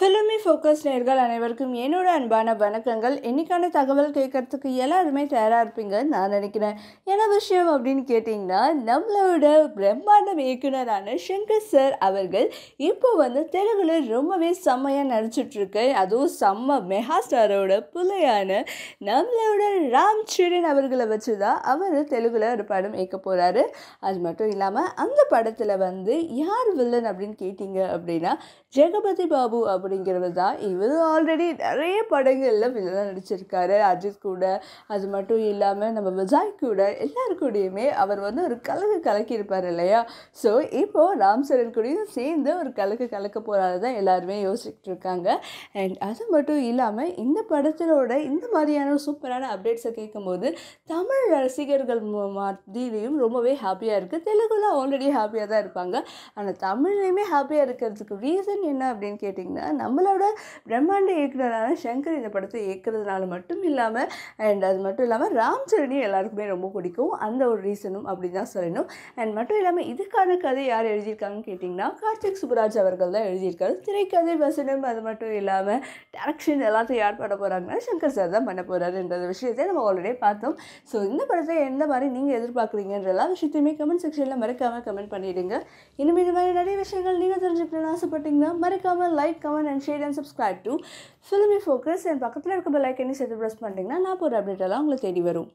filmy focus நேர்கள் அனைவருக்கும் என்னோட அன்பான வணக்கங்கள் என்றைக்கான தகவல் கேட்குறதுக்கு எல்லாருமே தயாராக இருப்பீங்கன்னு நான் நினைக்கிறேன் என்ன விஷயம் அப்படின்னு கேட்டிங்கன்னா நம்மளோட பிரம்மாண்டம் இயக்குனரான சங்கர் சார் அவர்கள் இப்போ வந்து தெலுங்குல ரொம்பவே செம்மையாக நடிச்சிட்ருக்கு அதுவும் செம்ம மெகா ஸ்டாரோட புலையான நம்மளோட ராம் சரண் அவர்களை வச்சு தான் அவர் தெலுங்குல ஒரு படம் இயக்க போகிறாரு அது மட்டும் இல்லாமல் அந்த படத்தில் வந்து யார் வில்லன் அப்படின்னு கேட்டிங்க அப்படின்னா ஜெகபதி பாபு அப்படின்னு அப்படிங்கிறது தான் இவர் ஆல்ரெடி நிறைய படங்களில் வில்லனாக நடிச்சிருக்காரு அஜித் கூட அது மட்டும் இல்லாமல் நம்ம விஜய் கூட எல்லாருக்கூடையுமே அவர் வந்து ஒரு கலக்கு கலக்கியிருப்பார் இல்லையா ஸோ இப்போது ராம் சரண் கூடயும் சேர்ந்து ஒரு கலக்கு கலக்க போகிறாரு தான் எல்லாருமே யோசிச்சுட்டு இருக்காங்க அண்ட் அது மட்டும் இல்லாமல் இந்த படத்திலோட இந்த மாதிரியான சூப்பரான அப்டேட்ஸை கேட்கும்போது தமிழ் ரசிகர்கள் மத்தியிலையும் ரொம்பவே ஹாப்பியாக இருக்குது தெலுங்குல ஆல்ரெடி ஹாப்பியாக தான் இருப்பாங்க ஆனால் தமிழ்லையுமே ஹாப்பியாக இருக்கிறதுக்கு ரீசன் என்ன அப்படின்னு கேட்டிங்கன்னா நம்மளோட பிரம்மாண்ட இயக்குனரான சங்கர் இந்த படத்தை இயக்குறதுனால மட்டும் இல்லாமல் அண்ட் அது மட்டும் இல்லாமல் ராம் சரணியும் எல்லாருக்குமே ரொம்ப பிடிக்கும் அந்த ஒரு ரீசனும் அப்படி தான் சொல்லணும் அண்ட் மட்டும் இல்லாமல் இதுக்கான கதை யார் எழுதியிருக்காங்கன்னு கேட்டிங்கன்னா கார்த்திக் சுப்ராஜ் அவர்கள் தான் எழுதியிருக்காரு திரைக்கதை வசனம் அது மட்டும் இல்லாமல் டேரக்ஷன் எல்லாத்தையும் யார் பண்ண போகிறாங்கன்னா சங்கர் சார் தான் பண்ண போகிறாருன்ற விஷயத்தை நம்ம ஆல்ரெடி பார்த்தோம் ஸோ இந்த படத்தை எந்த மாதிரி நீங்கள் எதிர்பார்க்குறீங்கன்ற எல்லா விஷயத்தையுமே கமெண்ட் செக்ஷனில் மறக்காமல் கமெண்ட் பண்ணிவிடுங்க இனிமேல் இந்த மாதிரி நிறைய விஷயங்கள் நீங்கள் தெரிஞ்சுக்கணும்னு ஆசைப்பட்டீங்கன்னா மறக்காமல் like comment comment and share and subscribe to filmy focus என் பக்கத்தில் இருக்க பெல் ஐக்கனி சேர்த்து ப்ரெஸ் பண்ணிட்டீங்கன்னா நான் ஒரு அப்டேட் எல்லாம் உங்களுக்கு தேடி வரும்